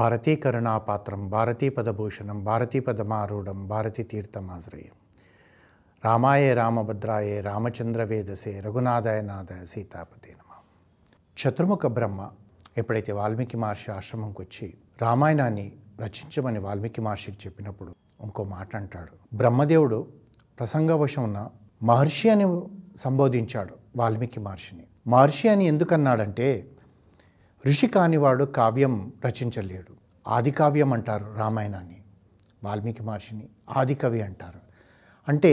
భారతీ కరుణాపాత్రం భారతీ పదభూషణం భారతీ పదమారూఢం భారతీ తీర్థమాశ్రయం రామాయే రామభద్రాయే రామచంద్ర వేదసే రఘునాథాయ నాథాయ సీతాపతి నమ చతుర్ముఖ బ్రహ్మ ఎప్పుడైతే వాల్మీకి మహర్షి ఆశ్రమంకి వచ్చి రామాయణాన్ని రచించమని వాల్మీకి మహర్షికి చెప్పినప్పుడు ఇంకో మాట అంటాడు బ్రహ్మదేవుడు ప్రసంగవశం ఉన్న మహర్షి అని సంబోధించాడు వాల్మీకి మహర్షిని మహర్షి అని ఎందుకన్నాడంటే ఋషి కానివాడు కావ్యం రచించలేడు ఆది కావ్యం అంటారు రామాయణాన్ని వాల్మీకి మహర్షిని ఆదికవి అంటారు అంటే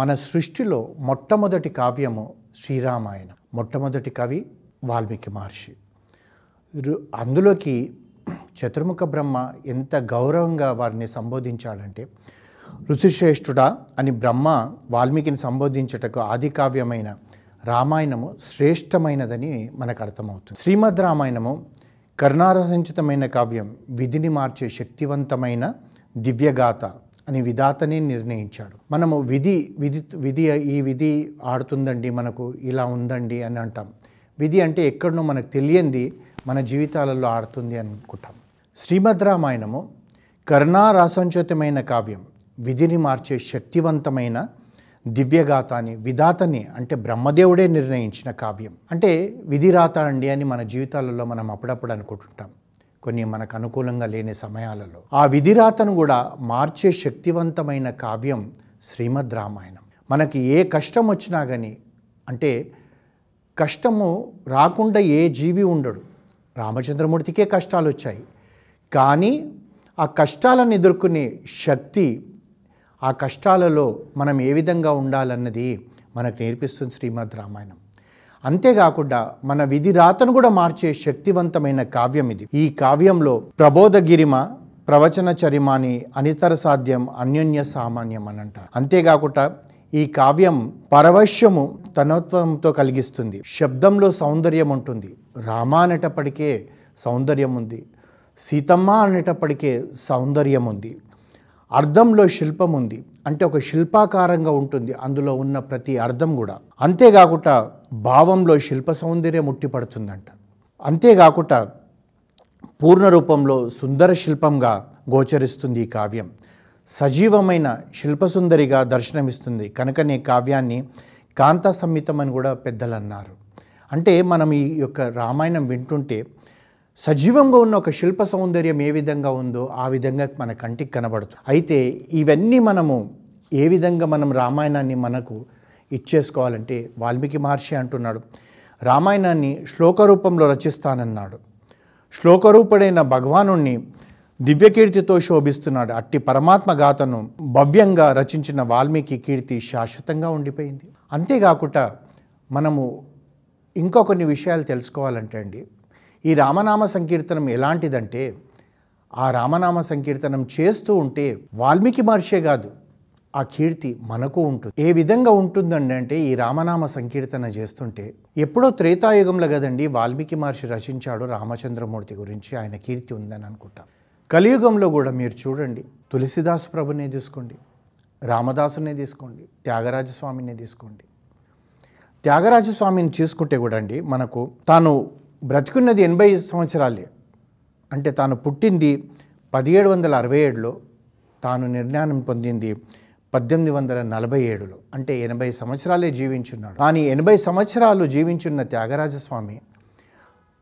మన సృష్టిలో మొట్టమొదటి కావ్యము శ్రీరామాయణం మొట్టమొదటి కవి వాల్మీకి మహర్షి అందులోకి చతుర్ముఖ బ్రహ్మ ఎంత గౌరవంగా వారిని సంబోధించాడంటే ఋషిశ్రేష్ఠుడా అని బ్రహ్మ వాల్మీకిని సంబోధించుటకు ఆదికావ్యమైన రామాయణము శ్రేష్టమైనదని మనకు అర్థమవుతుంది శ్రీమద్ రామాయణము కర్ణారసంచితమైన కావ్యం విధిని మార్చే శక్తివంతమైన దివ్యగాథ అని విధాతనే నిర్ణయించాడు మనము విధి విధి విధి ఈ విధి ఆడుతుందండి మనకు ఇలా ఉందండి అని అంటాం విధి అంటే ఎక్కడనో మనకు తెలియంది మన జీవితాలలో ఆడుతుంది అనుకుంటాం శ్రీమద్ రామాయణము కర్ణారసంచితమైన కావ్యం విధిని మార్చే శక్తివంతమైన దివ్యగాతాని విధాతని అంటే బ్రహ్మదేవుడే నిర్ణయించిన కావ్యం అంటే విధిరాత అండి అని మన జీవితాలలో మనం అప్పుడప్పుడు అనుకుంటుంటాం కొన్ని మనకు అనుకూలంగా లేని సమయాలలో ఆ విధిరాతను కూడా మార్చే శక్తివంతమైన కావ్యం శ్రీమద్ రామాయణం మనకి ఏ కష్టం వచ్చినా కానీ అంటే కష్టము రాకుండా ఏ జీవి ఉండడు రామచంద్రమూర్తికే కష్టాలు వచ్చాయి కానీ ఆ కష్టాలను ఎదుర్కొనే శక్తి ఆ కష్టాలలో మనం ఏ విధంగా ఉండాలన్నది మనకు నేర్పిస్తుంది శ్రీమద్ రామాయణం అంతేకాకుండా మన విధి రాతను కూడా మార్చే శక్తివంతమైన కావ్యం ఇది ఈ కావ్యంలో ప్రబోధగిరిమ ప్రవచన చరిమాని అనితర సాధ్యం అన్యోన్య సామాన్యం అని అంటారు అంతేకాకుండా ఈ కావ్యం పరవశ్యము తనత్వంతో కలిగిస్తుంది శబ్దంలో సౌందర్యం ఉంటుంది రామ అనేటప్పటికే సౌందర్యం ఉంది సీతమ్మ అనేటప్పటికే సౌందర్యం ఉంది అర్థంలో శిల్పం ఉంది అంటే ఒక శిల్పాకారంగా ఉంటుంది అందులో ఉన్న ప్రతి అర్థం కూడా అంతేకాకుండా భావంలో శిల్ప సౌందర్యం ఉట్టిపడుతుందంట అంతేకాకుండా పూర్ణ రూపంలో సుందర శిల్పంగా గోచరిస్తుంది ఈ కావ్యం సజీవమైన శిల్పసుందరిగా దర్శనమిస్తుంది కనుకనే కావ్యాన్ని కాంతా సంహితం అని కూడా పెద్దలు అన్నారు అంటే మనం ఈ యొక్క రామాయణం వింటుంటే సజీవంగా ఉన్న ఒక శిల్ప సౌందర్యం ఏ విధంగా ఉందో ఆ విధంగా మన కంటికి కనబడుతుంది అయితే ఇవన్నీ మనము ఏ విధంగా మనం రామాయణాన్ని మనకు ఇచ్చేసుకోవాలంటే వాల్మీకి మహర్షి అంటున్నాడు రామాయణాన్ని శ్లోకరూపంలో రచిస్తానన్నాడు శ్లోకరూపుడైన భగవాను దివ్యకీర్తితో శోభిస్తున్నాడు అట్టి పరమాత్మ గాథను భవ్యంగా రచించిన వాల్మీకి కీర్తి శాశ్వతంగా ఉండిపోయింది అంతేకాకుండా మనము ఇంకొకొన్ని విషయాలు తెలుసుకోవాలంటే అండి ఈ రామనామ సంకీర్తనం ఎలాంటిదంటే ఆ రామనామ సంకీర్తనం చేస్తూ ఉంటే వాల్మీకి మహర్షే కాదు ఆ కీర్తి మనకు ఉంటుంది ఏ విధంగా ఉంటుందండి అంటే ఈ రామనామ సంకీర్తన చేస్తుంటే ఎప్పుడో త్రేతాయుగంలో కదండి వాల్మీకి మహర్షి రచించాడు రామచంద్రమూర్తి గురించి ఆయన కీర్తి ఉందని అనుకుంటా కలియుగంలో కూడా మీరు చూడండి తులసిదాసు ప్రభునే తీసుకోండి రామదాసునే తీసుకోండి త్యాగరాజస్వామినే తీసుకోండి త్యాగరాజస్వామిని చూసుకుంటే కూడా అండి మనకు తాను బ్రతికున్నది ఎనభై సంవత్సరాలే అంటే తాను పుట్టింది పదిహేడు వందల అరవై ఏడులో తాను నిర్ణయం పొందింది పద్దెనిమిది వందల నలభై ఏడులో అంటే ఎనభై సంవత్సరాలే జీవించున్నాడు కానీ ఎనభై సంవత్సరాలు జీవించున్న త్యాగరాజస్వామి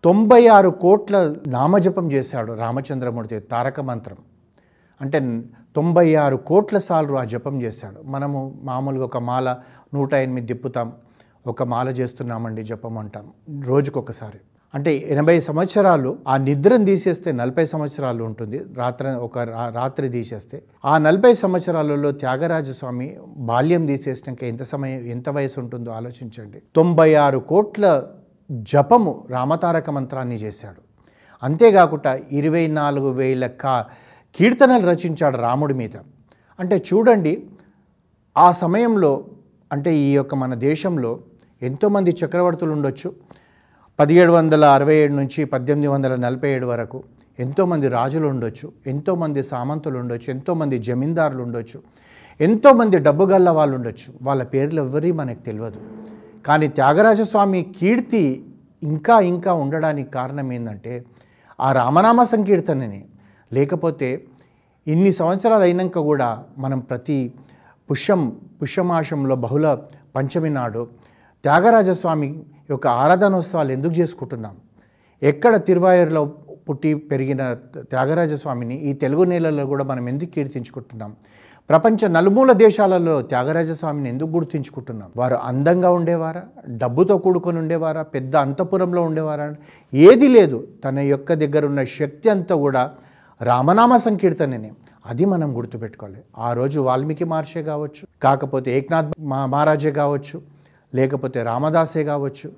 తొంభై ఆరు కోట్ల నామజపం చేశాడు రామచంద్రమూర్తి తారక మంత్రం అంటే తొంభై ఆరు కోట్ల సార్లు ఆ జపం చేశాడు మనము మామూలుగా ఒక మాల నూట ఎనిమిది తిప్పుతాం ఒక మాల చేస్తున్నామండి జపం అంటాం రోజుకొకసారి అంటే ఎనభై సంవత్సరాలు ఆ నిద్రను తీసేస్తే నలభై సంవత్సరాలు ఉంటుంది రాత్రి ఒక రాత్రి తీసేస్తే ఆ నలభై సంవత్సరాలలో త్యాగరాజస్వామి బాల్యం తీసేసినాక ఎంత సమయం ఎంత వయసు ఉంటుందో ఆలోచించండి తొంభై ఆరు కోట్ల జపము రామతారక మంత్రాన్ని చేశాడు అంతేకాకుండా ఇరవై నాలుగు వేల కా కీర్తనలు రచించాడు రాముడి మీద అంటే చూడండి ఆ సమయంలో అంటే ఈ యొక్క మన దేశంలో ఎంతోమంది చక్రవర్తులు ఉండొచ్చు పదిహేడు వందల అరవై ఏడు నుంచి పద్దెనిమిది వందల నలభై ఏడు వరకు ఎంతోమంది రాజులు ఉండొచ్చు ఎంతోమంది సామంతులు ఉండొచ్చు ఎంతోమంది జమీందారులు ఉండొచ్చు ఎంతోమంది డబ్బు గల్ల వాళ్ళు ఉండొచ్చు వాళ్ళ పేర్లు ఎవరి మనకు తెలియదు కానీ త్యాగరాజస్వామి కీర్తి ఇంకా ఇంకా ఉండడానికి కారణం ఏంటంటే ఆ రామనామ సంకీర్తనని లేకపోతే ఇన్ని సంవత్సరాలు అయినాక కూడా మనం ప్రతి పుష్యం పుష్యమాసంలో బహుళ పంచమి నాడు త్యాగరాజస్వామి యొక్క ఆరాధనోత్సవాలు ఎందుకు చేసుకుంటున్నాం ఎక్కడ తిరువాయూరులో పుట్టి పెరిగిన త్యాగరాజస్వామిని ఈ తెలుగు నేలలో కూడా మనం ఎందుకు కీర్తించుకుంటున్నాం ప్రపంచ నలుమూల దేశాలలో త్యాగరాజస్వామిని ఎందుకు గుర్తించుకుంటున్నాం వారు అందంగా ఉండేవారా డబ్బుతో కూడుకొని ఉండేవారా పెద్ద అంతపురంలో ఉండేవారా ఏది లేదు తన యొక్క దగ్గర ఉన్న శక్తి అంతా కూడా రామనామ సంకీర్తననే అది మనం గుర్తుపెట్టుకోవాలి ఆ రోజు వాల్మీకి మహర్షే కావచ్చు కాకపోతే ఏక్నాథ్ మహారాజే కావచ్చు లేకపోతే రామదాసే కావచ్చు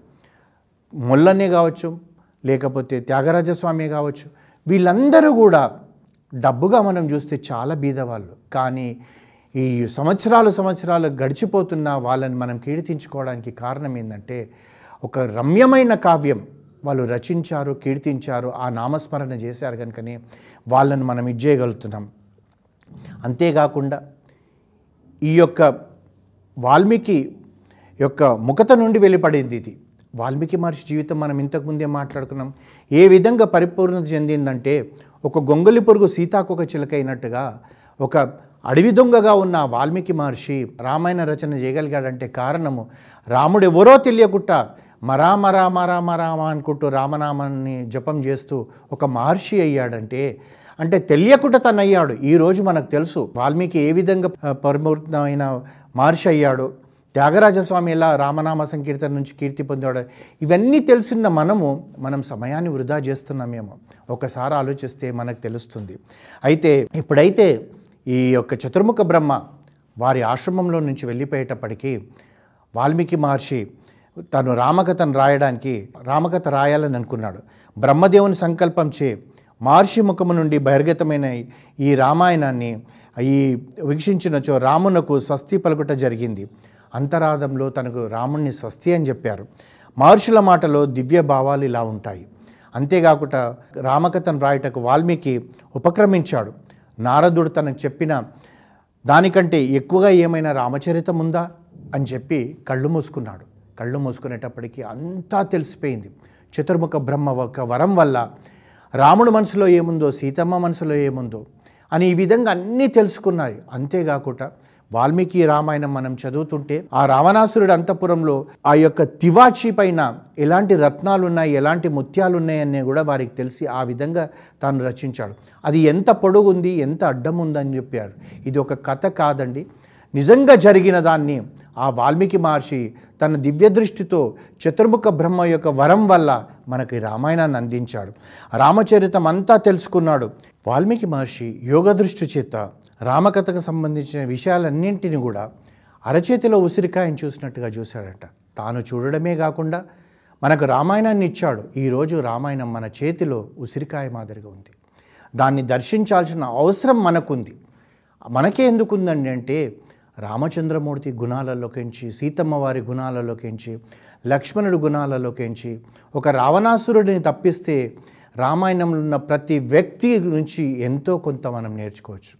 మొల్లనే కావచ్చు లేకపోతే త్యాగరాజస్వామి కావచ్చు వీళ్ళందరూ కూడా డబ్బుగా మనం చూస్తే చాలా బీదవాళ్ళు కానీ ఈ సంవత్సరాలు సంవత్సరాలు గడిచిపోతున్న వాళ్ళని మనం కీర్తించుకోవడానికి కారణం ఏంటంటే ఒక రమ్యమైన కావ్యం వాళ్ళు రచించారు కీర్తించారు ఆ నామస్మరణ చేశారు కనుకనే వాళ్ళని మనం ఇచ్చేయగలుగుతున్నాం అంతేకాకుండా ఈ యొక్క వాల్మీకి యొక్క ముఖత నుండి వెలిపడింది ఇది వాల్మీకి మహర్షి జీవితం మనం ఇంతకుముందే మాట్లాడుకున్నాం ఏ విధంగా పరిపూర్ణత చెందిందంటే ఒక గొంగలి పురుగు సీతాకొక చిలకైనట్టుగా ఒక అడవి దొంగగా ఉన్న వాల్మీకి మహర్షి రామాయణ రచన చేయగలిగాడంటే కారణము రాముడు ఎవరో తెలియకుండా మరా మరా మరా మరామ అనుకుంటూ రామనామాన్ని జపం చేస్తూ ఒక మహర్షి అయ్యాడంటే అంటే తెలియకుండా తనయ్యాడు ఈరోజు మనకు తెలుసు వాల్మీకి ఏ విధంగా పరిమూర్తమైన మహర్షి అయ్యాడు త్యాగరాజస్వామి ఎలా రామనామ సంకీర్తన నుంచి కీర్తి పొందాడు ఇవన్నీ తెలిసిన మనము మనం సమయాన్ని వృధా చేస్తున్నామేమో ఒకసారి ఆలోచిస్తే మనకు తెలుస్తుంది అయితే ఇప్పుడైతే ఈ యొక్క చతుర్ముఖ బ్రహ్మ వారి ఆశ్రమంలో నుంచి వెళ్ళిపోయేటప్పటికీ వాల్మీకి మహర్షి తను రామకథను రాయడానికి రామకథ రాయాలని అనుకున్నాడు బ్రహ్మదేవుని సంకల్పం చే మహర్షి ముఖము నుండి బహిర్గతమైన ఈ రామాయణాన్ని ఈ వీక్షించినచో రామునకు స్వస్తి పలుకుట జరిగింది అంతరాదంలో తనకు రాముణ్ణి స్వస్తి అని చెప్పారు మహర్షుల మాటలో దివ్య భావాలు ఇలా ఉంటాయి అంతేకాకుండా రామకథను రాయటకు వాల్మీకి ఉపక్రమించాడు నారదుడు తనకు చెప్పిన దానికంటే ఎక్కువగా ఏమైనా రామచరితం ఉందా అని చెప్పి కళ్ళు మూసుకున్నాడు కళ్ళు మూసుకునేటప్పటికీ అంతా తెలిసిపోయింది చతుర్ముఖ బ్రహ్మ ఒక వరం వల్ల రాముడు మనసులో ఏముందో సీతమ్మ మనసులో ఏముందో అని ఈ విధంగా అన్నీ తెలుసుకున్నాయి అంతేకాకుండా వాల్మీకి రామాయణం మనం చదువుతుంటే ఆ రావణాసురుడు అంతపురంలో ఆ యొక్క తివాచి పైన ఎలాంటి రత్నాలు ఉన్నాయి ఎలాంటి ముత్యాలు ఉన్నాయని కూడా వారికి తెలిసి ఆ విధంగా తాను రచించాడు అది ఎంత పొడుగు ఉంది ఎంత అడ్డం ఉందని చెప్పారు ఇది ఒక కథ కాదండి నిజంగా జరిగిన దాన్ని ఆ వాల్మీకి మహర్షి తన దివ్య దృష్టితో చతుర్ముఖ బ్రహ్మ యొక్క వరం వల్ల మనకి రామాయణాన్ని అందించాడు రామచరితం అంతా తెలుసుకున్నాడు వాల్మీకి మహర్షి యోగ దృష్టి చేత రామకథకు సంబంధించిన విషయాలన్నింటినీ కూడా అరచేతిలో ఉసిరికాయని చూసినట్టుగా చూశాడట తాను చూడడమే కాకుండా మనకు రామాయణాన్ని ఇచ్చాడు ఈరోజు రామాయణం మన చేతిలో ఉసిరికాయ మాదిరిగా ఉంది దాన్ని దర్శించాల్సిన అవసరం మనకుంది మనకే ఎందుకుందండి అంటే రామచంద్రమూర్తి గుణాలలోకించి సీతమ్మ వారి గుణాలలోకించి లక్ష్మణుడి గుణాలలోకించి ఒక రావణాసురుడిని తప్పిస్తే రామాయణంలో ఉన్న ప్రతి వ్యక్తి నుంచి ఎంతో కొంత మనం నేర్చుకోవచ్చు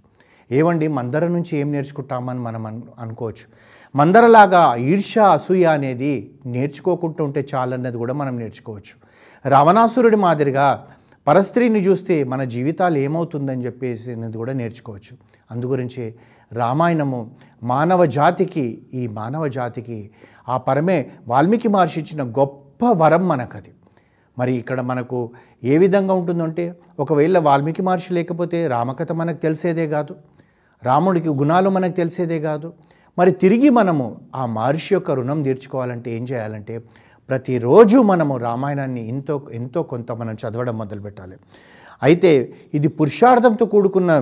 ఏవండి మందర నుంచి ఏం నేర్చుకుంటామని మనం అనుకోవచ్చు మందరలాగా ఈర్ష అసూయ అనేది నేర్చుకోకుండా ఉంటే చాలన్నది కూడా మనం నేర్చుకోవచ్చు రావణాసురుడి మాదిరిగా పరస్త్రీని చూస్తే మన జీవితాలు ఏమవుతుందని చెప్పేసి అనేది కూడా నేర్చుకోవచ్చు అందుగురించే రామాయణము మానవ జాతికి ఈ మానవ జాతికి ఆ పరమే వాల్మీకి మహర్షి ఇచ్చిన గొప్ప వరం అది మరి ఇక్కడ మనకు ఏ విధంగా ఉంటుందంటే ఒకవేళ వాల్మీకి మహర్షి లేకపోతే రామకథ మనకు తెలిసేదే కాదు రాముడికి గుణాలు మనకు తెలిసేదే కాదు మరి తిరిగి మనము ఆ మహర్షి యొక్క రుణం తీర్చుకోవాలంటే ఏం చేయాలంటే ప్రతిరోజు మనము రామాయణాన్ని ఎంతో ఎంతో కొంత మనం చదవడం మొదలు పెట్టాలి అయితే ఇది పురుషార్థంతో కూడుకున్న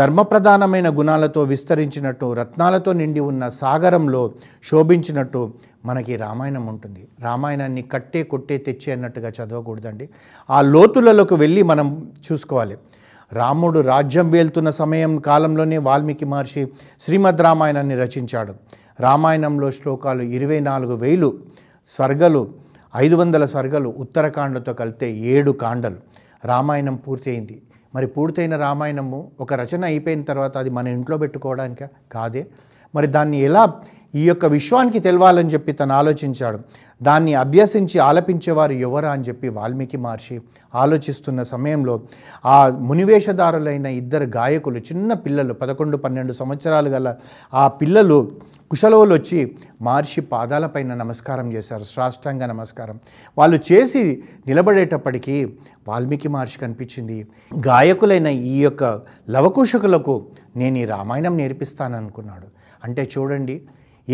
ధర్మప్రధానమైన గుణాలతో విస్తరించినట్టు రత్నాలతో నిండి ఉన్న సాగరంలో శోభించినట్టు మనకి రామాయణం ఉంటుంది రామాయణాన్ని కట్టే కొట్టే తెచ్చి అన్నట్టుగా చదవకూడదండి ఆ లోతులలోకి వెళ్ళి మనం చూసుకోవాలి రాముడు రాజ్యం వేల్తున్న సమయం కాలంలోనే వాల్మీకి మహర్షి శ్రీమద్ రామాయణాన్ని రచించాడు రామాయణంలో శ్లోకాలు ఇరవై నాలుగు వేలు స్వర్గలు ఐదు వందల స్వర్గలు ఉత్తరకాండతో కలిపితే ఏడు కాండలు రామాయణం పూర్తయింది మరి పూర్తయిన రామాయణము ఒక రచన అయిపోయిన తర్వాత అది మన ఇంట్లో పెట్టుకోవడానికి కాదే మరి దాన్ని ఎలా ఈ యొక్క విశ్వానికి తెలవాలని చెప్పి తను ఆలోచించాడు దాన్ని అభ్యసించి ఆలపించేవారు ఎవరా అని చెప్పి వాల్మీకి మహర్షి ఆలోచిస్తున్న సమయంలో ఆ మునివేషదారులైన ఇద్దరు గాయకులు చిన్న పిల్లలు పదకొండు పన్నెండు సంవత్సరాలు గల ఆ పిల్లలు కుశలవులు వచ్చి మహర్షి పాదాలపైన నమస్కారం చేశారు సాష్టాంగ నమస్కారం వాళ్ళు చేసి నిలబడేటప్పటికీ వాల్మీకి మహర్షి కనిపించింది గాయకులైన ఈ యొక్క లవకుశకులకు నేను ఈ రామాయణం నేర్పిస్తాననుకున్నాడు అంటే చూడండి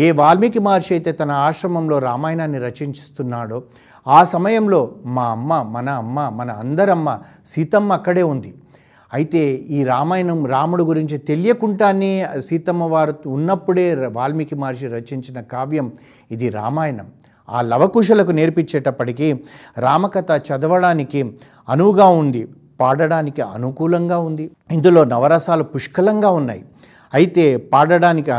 ఏ వాల్మీకి మహర్షి అయితే తన ఆశ్రమంలో రామాయణాన్ని రచించిస్తున్నాడో ఆ సమయంలో మా అమ్మ మన అమ్మ మన అందరమ్మ సీతమ్మ అక్కడే ఉంది అయితే ఈ రామాయణం రాముడు గురించి తెలియకుండానే సీతమ్మ వారు ఉన్నప్పుడే వాల్మీకి మహర్షి రచించిన కావ్యం ఇది రామాయణం ఆ లవకుశలకు నేర్పించేటప్పటికీ రామకథ చదవడానికి అనువుగా ఉంది పాడడానికి అనుకూలంగా ఉంది ఇందులో నవరసాలు పుష్కలంగా ఉన్నాయి అయితే పాడడానికి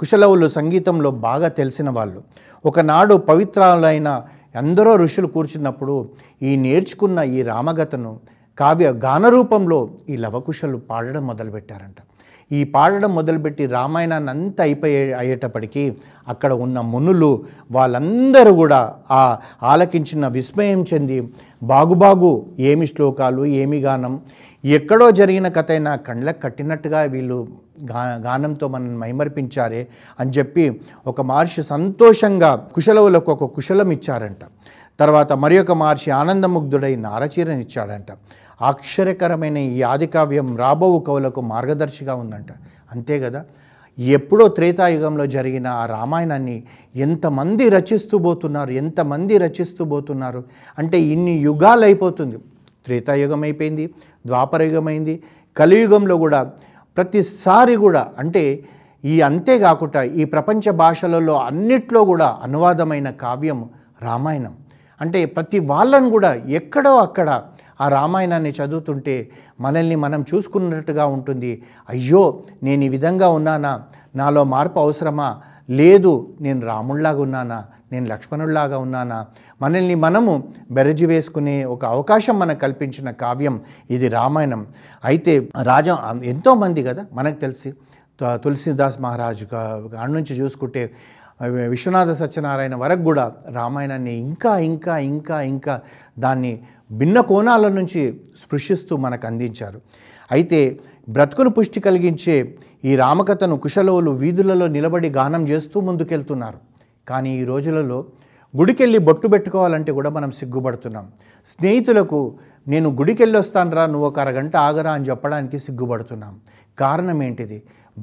కుశలవులు సంగీతంలో బాగా తెలిసిన వాళ్ళు ఒకనాడు పవిత్రాలైన ఎందరో ఋషులు కూర్చున్నప్పుడు ఈ నేర్చుకున్న ఈ రామగతను కావ్య గాన రూపంలో ఈ లవకుశలు పాడడం మొదలుపెట్టారంట ఈ పాడడం మొదలుపెట్టి రామాయణాన్ని అంతా అయిపోయే అయ్యేటప్పటికీ అక్కడ ఉన్న మునులు వాళ్ళందరూ కూడా ఆ ఆలకించిన విస్మయం చెంది బాగుబాగు ఏమి శ్లోకాలు ఏమి గానం ఎక్కడో జరిగిన కథ అయినా కళ్ళకు కట్టినట్టుగా వీళ్ళు గా గానంతో మనల్ని మైమర్పించారే అని చెప్పి ఒక మహర్షి సంతోషంగా కుశలవులకు ఒక కుశలం ఇచ్చారంట తర్వాత మరి ఒక మహర్షి ఆనందముగ్ధుడై నారచీరనిచ్చాడంట ఆశ్చర్యకరమైన ఈ ఆదికావ్యం రాబోవు కవులకు మార్గదర్శిగా ఉందంట అంతే కదా ఎప్పుడో త్రేతాయుగంలో జరిగిన ఆ రామాయణాన్ని ఎంతమంది రచిస్తూ పోతున్నారు ఎంతమంది రచిస్తూ పోతున్నారు అంటే ఇన్ని యుగాలు అయిపోతుంది త్రేతాయుగం అయిపోయింది ద్వాపరయుగం అయింది కలియుగంలో కూడా ప్రతిసారి కూడా అంటే ఈ అంతేకాకుండా ఈ ప్రపంచ భాషలలో అన్నిట్లో కూడా అనువాదమైన కావ్యం రామాయణం అంటే ప్రతి వాళ్ళను కూడా ఎక్కడో అక్కడ ఆ రామాయణాన్ని చదువుతుంటే మనల్ని మనం చూసుకున్నట్టుగా ఉంటుంది అయ్యో నేను ఈ విధంగా ఉన్నానా నాలో మార్పు అవసరమా లేదు నేను రాముళ్లాగా ఉన్నానా నేను లక్ష్మణుల్లాగా ఉన్నానా మనల్ని మనము బెరజి వేసుకునే ఒక అవకాశం మనకు కల్పించిన కావ్యం ఇది రామాయణం అయితే రాజా ఎంతోమంది కదా మనకు తెలిసి తులసిదాస్ మహారాజు కాడి నుంచి చూసుకుంటే విశ్వనాథ సత్యనారాయణ వరకు కూడా రామాయణాన్ని ఇంకా ఇంకా ఇంకా ఇంకా దాన్ని భిన్న కోణాల నుంచి స్పృశిస్తూ మనకు అందించారు అయితే బ్రతుకును పుష్టి కలిగించే ఈ రామకథను కుశలోలు వీధులలో నిలబడి గానం చేస్తూ ముందుకెళ్తున్నారు కానీ ఈ రోజులలో గుడికెళ్ళి బొట్టు పెట్టుకోవాలంటే కూడా మనం సిగ్గుపడుతున్నాం స్నేహితులకు నేను గుడికెళ్ళి రా నువ్వు ఒక అరగంట ఆగరా అని చెప్పడానికి సిగ్గుపడుతున్నాం కారణం ఏంటిది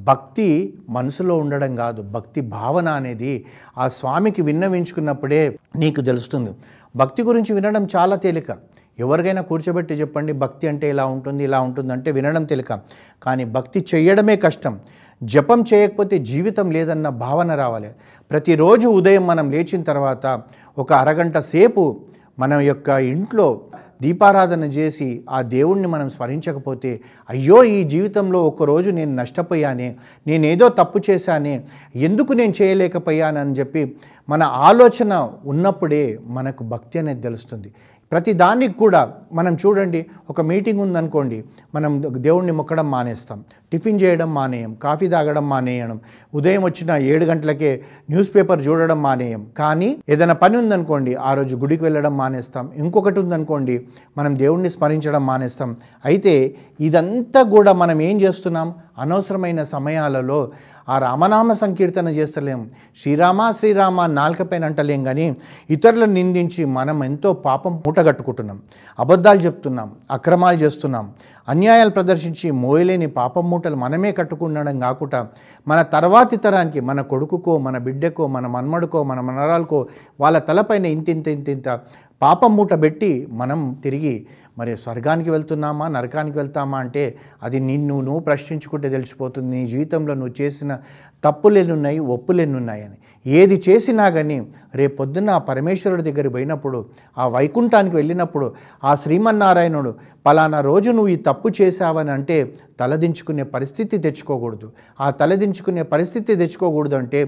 భక్తి మనసులో ఉండడం కాదు భక్తి భావన అనేది ఆ స్వామికి విన్నవించుకున్నప్పుడే నీకు తెలుస్తుంది భక్తి గురించి వినడం చాలా తేలిక ఎవరికైనా కూర్చోబెట్టి చెప్పండి భక్తి అంటే ఇలా ఉంటుంది ఇలా ఉంటుంది అంటే వినడం తెలుక కానీ భక్తి చేయడమే కష్టం జపం చేయకపోతే జీవితం లేదన్న భావన రావాలి ప్రతిరోజు ఉదయం మనం లేచిన తర్వాత ఒక అరగంట సేపు మన యొక్క ఇంట్లో దీపారాధన చేసి ఆ దేవుణ్ణి మనం స్మరించకపోతే అయ్యో ఈ జీవితంలో ఒకరోజు నేను నష్టపోయానే నేనేదో తప్పు చేశానే ఎందుకు నేను చేయలేకపోయానని చెప్పి మన ఆలోచన ఉన్నప్పుడే మనకు భక్తి అనేది తెలుస్తుంది ప్రతి దానికి కూడా మనం చూడండి ఒక మీటింగ్ ఉందనుకోండి మనం దేవుణ్ణి మొక్కడం మానేస్తాం టిఫిన్ చేయడం మానేయం కాఫీ తాగడం మానేయడం ఉదయం వచ్చిన ఏడు గంటలకే న్యూస్ పేపర్ చూడడం మానేయం కానీ ఏదైనా పని ఉందనుకోండి ఆ రోజు గుడికి వెళ్ళడం మానేస్తాం ఇంకొకటి ఉందనుకోండి మనం దేవుణ్ణి స్మరించడం మానేస్తాం అయితే ఇదంతా కూడా మనం ఏం చేస్తున్నాం అనవసరమైన సమయాలలో ఆ రామనామ సంకీర్తన చేస్తలేం శ్రీరామ శ్రీరామ నాలుకపైన అంటలేం కానీ ఇతరులను నిందించి మనం ఎంతో పాపం మూటగట్టుకుంటున్నాం అబద్ధాలు చెప్తున్నాం అక్రమాలు చేస్తున్నాం అన్యాయాలు ప్రదర్శించి మోయలేని పాపం మూటలు మనమే కట్టుకుండడం కాకుండా మన తర్వాతి తరానికి మన కొడుకుకో మన బిడ్డకో మన మన్మడుకో మన మనరాలకో వాళ్ళ తలపైన ఇంతింత ఇంతింత పాపం మూట పెట్టి మనం తిరిగి మరి స్వర్గానికి వెళ్తున్నామా నరకానికి వెళ్తామా అంటే అది నిన్ను నువ్వు ప్రశ్నించుకుంటే తెలిసిపోతుంది నీ జీవితంలో నువ్వు చేసిన తప్పులు ఎన్నున్నాయి ఒప్పులు ఎన్నున్నాయని ఏది చేసినా కానీ రేపొద్దున ఆ పరమేశ్వరుడి దగ్గర పోయినప్పుడు ఆ వైకుంఠానికి వెళ్ళినప్పుడు ఆ శ్రీమన్నారాయణుడు పలానా రోజు నువ్వు ఈ తప్పు చేశావని అంటే తలదించుకునే పరిస్థితి తెచ్చుకోకూడదు ఆ తలదించుకునే పరిస్థితి తెచ్చుకోకూడదు అంటే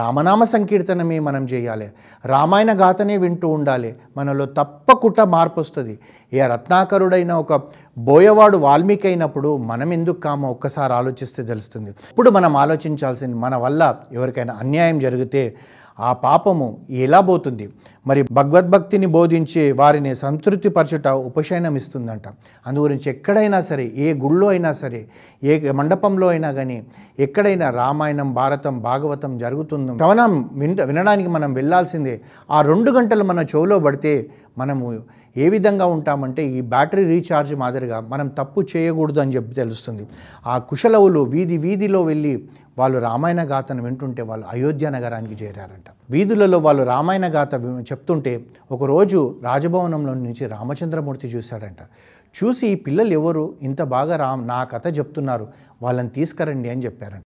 రామనామ సంకీర్తనమే మనం చేయాలి రామాయణ గాథనే వింటూ ఉండాలి మనలో తప్పకుండా మార్పు వస్తుంది ఏ రత్నాకరుడైన ఒక బోయవాడు వాల్మీకి అయినప్పుడు మనం ఎందుకు కామో ఒక్కసారి ఆలోచిస్తే తెలుస్తుంది ఇప్పుడు మనం ఆలోచించాల్సింది మన వల్ల ఎవరికైనా అన్యాయం జరిగితే ఆ పాపము ఎలా పోతుంది మరి భగవద్భక్తిని బోధించి వారిని సంతృప్తిపరచుట ఉపశయనం ఇస్తుందంట అందుగురించి ఎక్కడైనా సరే ఏ గుళ్ళో అయినా సరే ఏ మండపంలో అయినా కానీ ఎక్కడైనా రామాయణం భారతం భాగవతం జరుగుతుందో శ్రవణం వినడానికి మనం వెళ్ళాల్సిందే ఆ రెండు గంటలు మన చెవులో పడితే మనము ఏ విధంగా ఉంటామంటే ఈ బ్యాటరీ రీఛార్జ్ మాదిరిగా మనం తప్పు చేయకూడదు అని చెప్పి తెలుస్తుంది ఆ కుశలవులు వీధి వీధిలో వెళ్ళి వాళ్ళు రామాయణ గాథను వింటుంటే వాళ్ళు అయోధ్య నగరానికి చేరారంట వీధులలో వాళ్ళు రామాయణ గాథ చెప్తుంటే ఒకరోజు రాజభవనంలో నుంచి రామచంద్రమూర్తి చూశాడంట చూసి ఈ పిల్లలు ఎవరు ఇంత బాగా రా నా కథ చెప్తున్నారు వాళ్ళని తీసుకురండి అని చెప్పారంట